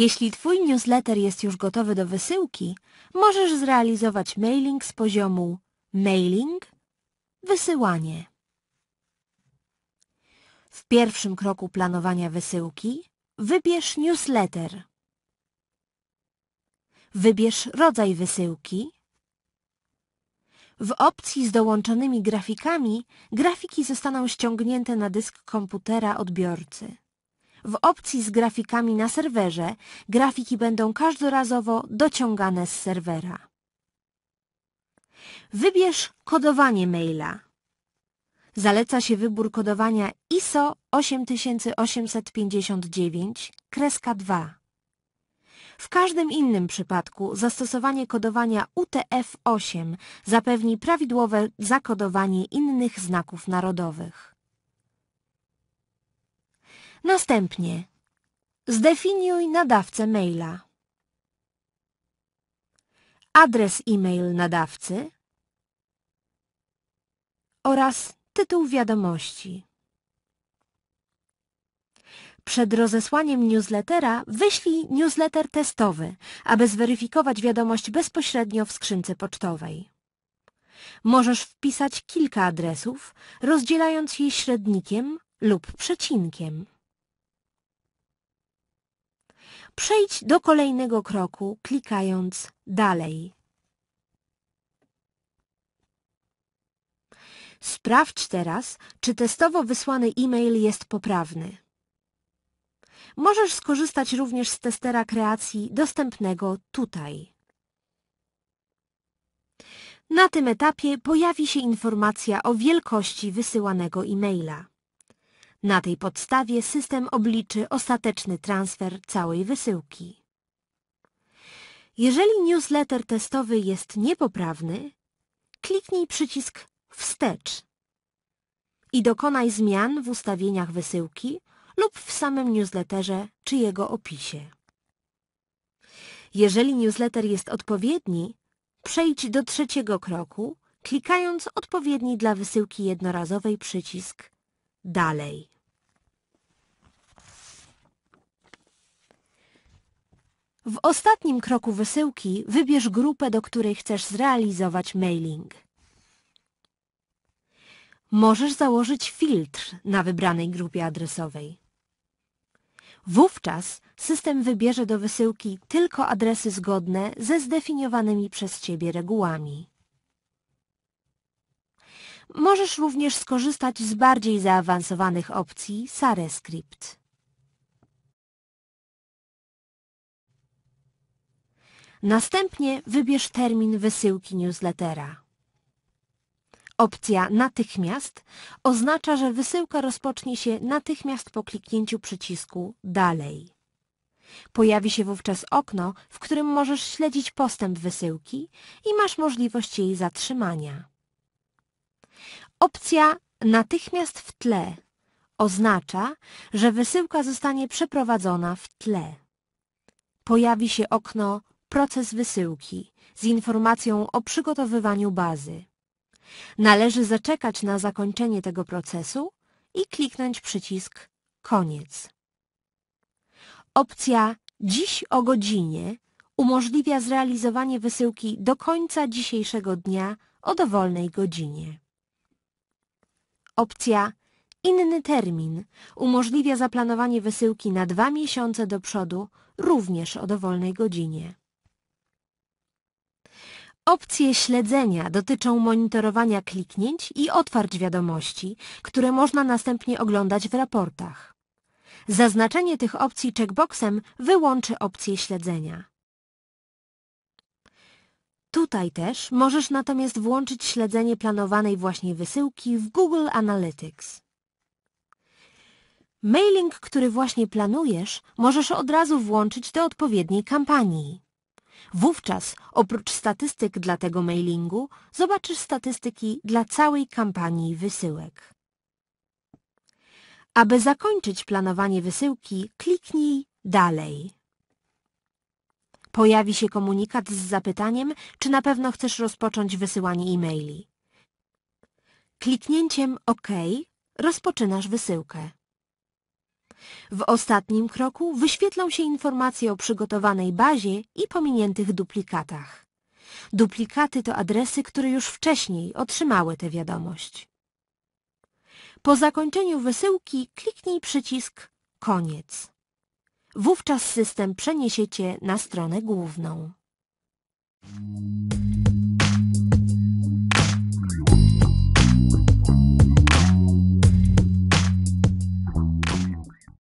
Jeśli Twój newsletter jest już gotowy do wysyłki, możesz zrealizować mailing z poziomu mailing – wysyłanie. W pierwszym kroku planowania wysyłki wybierz newsletter. Wybierz rodzaj wysyłki. W opcji z dołączonymi grafikami grafiki zostaną ściągnięte na dysk komputera odbiorcy. W opcji z grafikami na serwerze grafiki będą każdorazowo dociągane z serwera. Wybierz kodowanie maila. Zaleca się wybór kodowania ISO 8859-2. W każdym innym przypadku zastosowanie kodowania UTF-8 zapewni prawidłowe zakodowanie innych znaków narodowych. Następnie zdefiniuj nadawcę maila. Adres e-mail nadawcy oraz tytuł wiadomości. Przed rozesłaniem newslettera wyślij newsletter testowy, aby zweryfikować wiadomość bezpośrednio w skrzynce pocztowej. Możesz wpisać kilka adresów, rozdzielając je średnikiem lub przecinkiem. Przejdź do kolejnego kroku, klikając Dalej. Sprawdź teraz, czy testowo wysłany e-mail jest poprawny. Możesz skorzystać również z testera kreacji dostępnego tutaj. Na tym etapie pojawi się informacja o wielkości wysyłanego e-maila. Na tej podstawie system obliczy ostateczny transfer całej wysyłki. Jeżeli newsletter testowy jest niepoprawny, kliknij przycisk Wstecz i dokonaj zmian w ustawieniach wysyłki lub w samym newsletterze czy jego opisie. Jeżeli newsletter jest odpowiedni, przejdź do trzeciego kroku, klikając odpowiedni dla wysyłki jednorazowej przycisk Dalej. W ostatnim kroku wysyłki wybierz grupę, do której chcesz zrealizować mailing. Możesz założyć filtr na wybranej grupie adresowej. Wówczas system wybierze do wysyłki tylko adresy zgodne ze zdefiniowanymi przez Ciebie regułami. Możesz również skorzystać z bardziej zaawansowanych opcji SareScript. Następnie wybierz termin wysyłki newslettera. Opcja Natychmiast oznacza, że wysyłka rozpocznie się natychmiast po kliknięciu przycisku Dalej. Pojawi się wówczas okno, w którym możesz śledzić postęp wysyłki i masz możliwość jej zatrzymania. Opcja Natychmiast w tle oznacza, że wysyłka zostanie przeprowadzona w tle. Pojawi się okno proces wysyłki z informacją o przygotowywaniu bazy. Należy zaczekać na zakończenie tego procesu i kliknąć przycisk Koniec. Opcja Dziś o godzinie umożliwia zrealizowanie wysyłki do końca dzisiejszego dnia o dowolnej godzinie. Opcja Inny termin umożliwia zaplanowanie wysyłki na dwa miesiące do przodu również o dowolnej godzinie. Opcje śledzenia dotyczą monitorowania kliknięć i otwarć wiadomości, które można następnie oglądać w raportach. Zaznaczenie tych opcji checkboxem wyłączy opcję śledzenia. Tutaj też możesz natomiast włączyć śledzenie planowanej właśnie wysyłki w Google Analytics. Mailing, który właśnie planujesz, możesz od razu włączyć do odpowiedniej kampanii. Wówczas oprócz statystyk dla tego mailingu zobaczysz statystyki dla całej kampanii wysyłek. Aby zakończyć planowanie wysyłki, kliknij Dalej. Pojawi się komunikat z zapytaniem, czy na pewno chcesz rozpocząć wysyłanie e-maili. Kliknięciem OK rozpoczynasz wysyłkę. W ostatnim kroku wyświetlą się informacje o przygotowanej bazie i pominiętych duplikatach. Duplikaty to adresy, które już wcześniej otrzymały tę wiadomość. Po zakończeniu wysyłki kliknij przycisk Koniec. Wówczas system przeniesiecie na stronę główną.